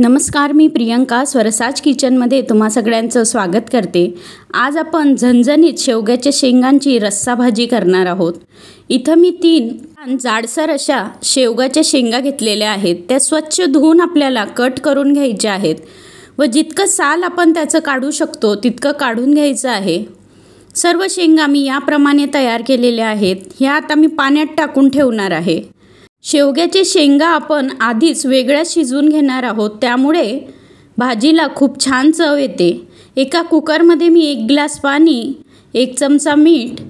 नमस्कार मी प्रियंका स्वरसाज किचनमध्ये तुम्हा सगळ्यांचं स्वागत करते आज आपण झणझणीत शेवग्याच्या शेंगांची रस्सा भाजी करणार आहोत इथं मी तीन जाडसर अशा शेवगाच्या शेंगा घेतलेल्या आहेत त्या स्वच्छ धुवून आपल्याला कट करून घ्यायच्या आहेत व जितकं साल आपण त्याचं काढू शकतो तितकं काढून घ्यायचं आहे सर्व शेंगा मी याप्रमाणे तयार केलेल्या आहेत ह्या आता मी पाण्यात टाकून ठेवणार आहे शेवग्याचे शेंगा आपण आधीच वेगळ्या शिजवून घेणार आहोत त्यामुळे भाजीला खूप छान चव येते एका कुकरमध्ये मी एक ग्लास पाणी एक चमचा मीठ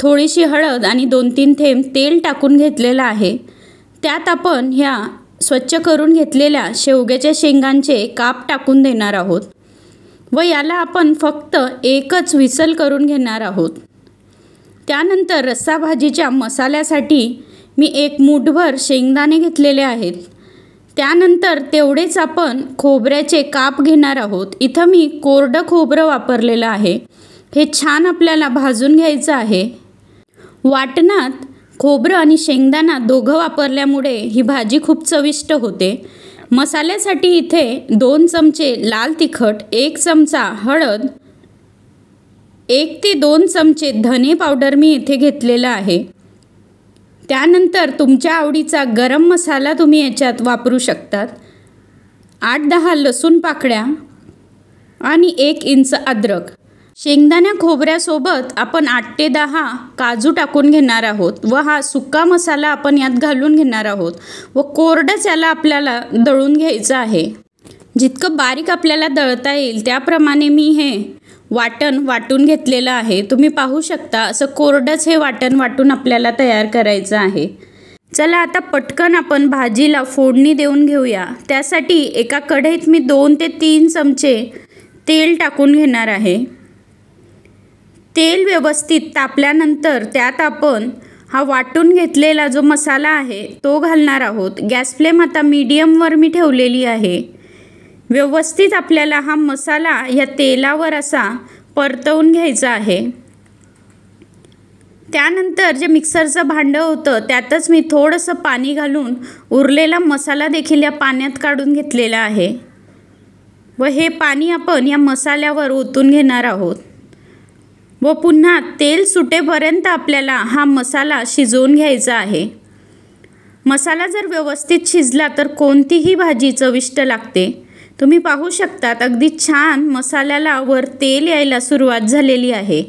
थोडीशी हळद आणि दोन तीन थेंब तेल टाकून घेतलेलं आहे त्यात आपण ह्या स्वच्छ करून घेतलेल्या शेवग्याच्या शेंगांचे काप टाकून देणार आहोत व याला आपण फक्त एकच विसल करून घेणार आहोत त्यानंतर रस्सा भाजीच्या मसाल्यासाठी मी एक मूठभर शेंगदाणे घेतलेले आहेत त्यानंतर तेवढेच आपण खोबऱ्याचे काप घेणार आहोत इथं मी कोरडं खोबरं वापरलेलं आहे हे छान आपल्याला भाजून घ्यायचं आहे वाटणात खोबरं आणि शेंगदाणा दोघं वापरल्यामुळे ही भाजी खूप चविष्ट होते मसाल्यासाठी इथे दोन चमचे लाल तिखट एक चमचा हळद एक ते दोन चमचे धने पावडर मी इथे घेतलेलं आहे त्यानंतर तुमच्या आवडीचा गरम मसाला तुम्ही याच्यात वापरू शकतात आठ दहा लसूण पाकळ्या आणि एक इंच अद्रक शेंगदाण्या खोबऱ्यासोबत आपण आठ ते दहा काजू टाकून घेणार आहोत व हा सुका मसाला आपण यात घालून घेणार आहोत व कोरडंच याला आपल्याला दळून घ्यायचं आहे जितकं बारीक आपल्याला दळता येईल त्याप्रमाणे मी हे वाटण वाटून घेतलेलं आहे तुम्ही पाहू शकता असं कोरडंच हे वाटण वाटून आपल्याला तयार करायचं आहे चला आता पटकन आपण भाजीला फोडणी देऊन घेऊया त्यासाठी एका कढईत मी दोन ते तीन चमचे तेल टाकून घेणार आहे तेल व्यवस्थित तापल्यानंतर त्यात आपण हा वाटून घेतलेला जो मसाला आहे तो घालणार आहोत गॅस फ्लेम आता मीडियमवर मी ठेवलेली आहे व्यवस्थित आपल्याला हा मसाला या तेलावर असा परतवून घ्यायचा आहे त्यानंतर जे मिक्सरचं भांडं होतं त्यातच मी थोडंसं पाणी घालून उरलेला मसाला देखील या पाण्यात काढून घेतलेला आहे व हे पाणी आपण या मसाल्यावर ओतून घेणार आहोत व पुन्हा तेल सुटेपर्यंत आपल्याला हा मसाला शिजवून घ्यायचा आहे मसाला जर व्यवस्थित शिजला तर कोणतीही भाजी चविष्ट लागते तुम्ही पाहू शकतात अगदी छान मसाल्याला वर तेल यायला सुरुवात झालेली आहे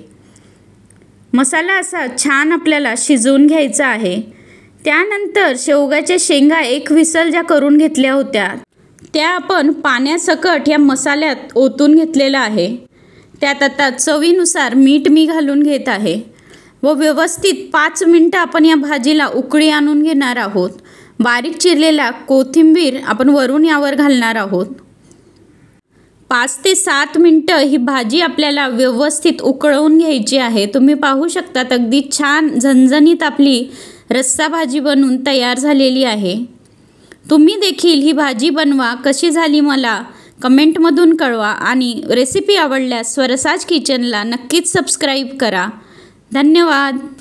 मसाला असा छान आपल्याला शिजवून घ्यायचा आहे त्यानंतर शेवग्याच्या शेंगा एक विसल ज्या करून घेतल्या होत्या त्या आपण पाण्यासकट या मसाल्यात ओतून घेतलेलं आहे त्यात आता चवीनुसार मीठ मी घालून घेत आहे व व्यवस्थित पाच मिनटं आपण या भाजीला उकळी आणून घेणार आहोत बारीक चिरलेला कोथिंबीर आपण वरून यावर घालणार आहोत पाच ते सात मिनटं ही भाजी आपल्याला व्यवस्थित उकळवून घ्यायची आहे तुम्ही पाहू शकतात अगदी छान झणझणीत आपली रस्सा भाजी बनून तयार झालेली आहे तुम्ही देखील ही भाजी बनवा कशी झाली मला कमेंटमधून कळवा आणि रेसिपी आवडल्यास स्वरसाज किचनला नक्कीच सबस्क्राईब करा धन्यवाद